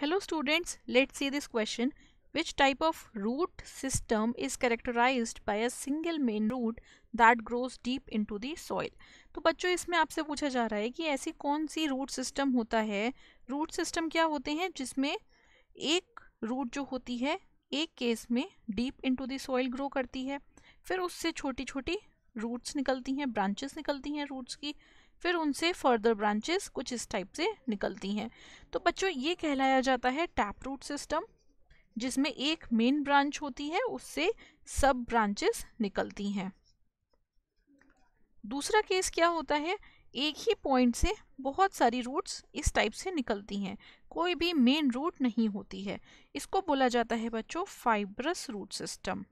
Hello students, let's see this question. Which type of root system is characterized by a single main root that grows deep into the soil? तो बच्चों इसमें आपसे पूछा जा रहा है कि ऐसी कौन सी रूट सिस्टम होता है रूट सिस्टम क्या होते हैं जिसमें एक रूट जो होती है एक केस में deep into the soil grow करती है फिर उससे छोटी छोटी रूट्स निकलती हैं ब्रांचेस निकलती हैं रूट्स की फिर उनसे फर्दर ब्रांचेस कुछ इस टाइप से निकलती हैं तो बच्चों ये कहलाया जाता है टैप रूट सिस्टम जिसमें एक मेन ब्रांच होती है उससे सब ब्रांचेस निकलती हैं दूसरा केस क्या होता है एक ही पॉइंट से बहुत सारी रूट्स इस टाइप से निकलती हैं कोई भी मेन रूट नहीं होती है इसको बोला जाता है बच्चों fibrous root system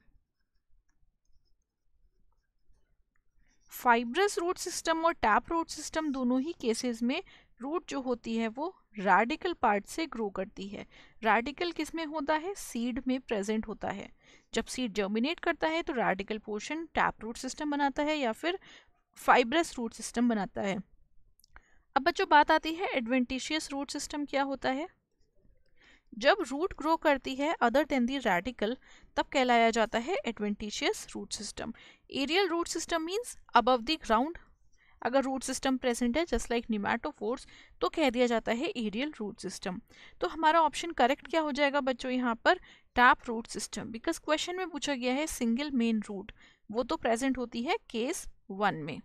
fibrous root system और टैप रूट सिस्टम दोनों ही केसेस में रूट जो होती है वो रेडिकल पार्ट से ग्रो करती है रेडिकल किस में होता है सीड में प्रेजेंट होता है जब सीड जर्मिनेट करता है तो radical portion tap root system बनाता है या फिर फाइब्रस रूट सिस्टम बनाता है अब बच्चों बात आती है एडवेंटिशियस रूट सिस्टम क्या होता है जब रूट ग्रो करती है अदर देन दी रेडिकल तब कहलाया जाता है adventitious root system aerial root system means above the ground अगर रूट सिस्टम प्रेजेंट है जस्ट लाइक फोर्स तो कह दिया जाता है एरियल रूट सिस्टम तो हमारा ऑप्शन करेक्ट क्या हो जाएगा बच्चों यहाँ पर tap root system because question में पूछा गया है सिंगल मेन रूट वो तो प्रेजेंट होती है केस वन में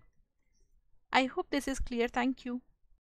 I hope this is clear thank you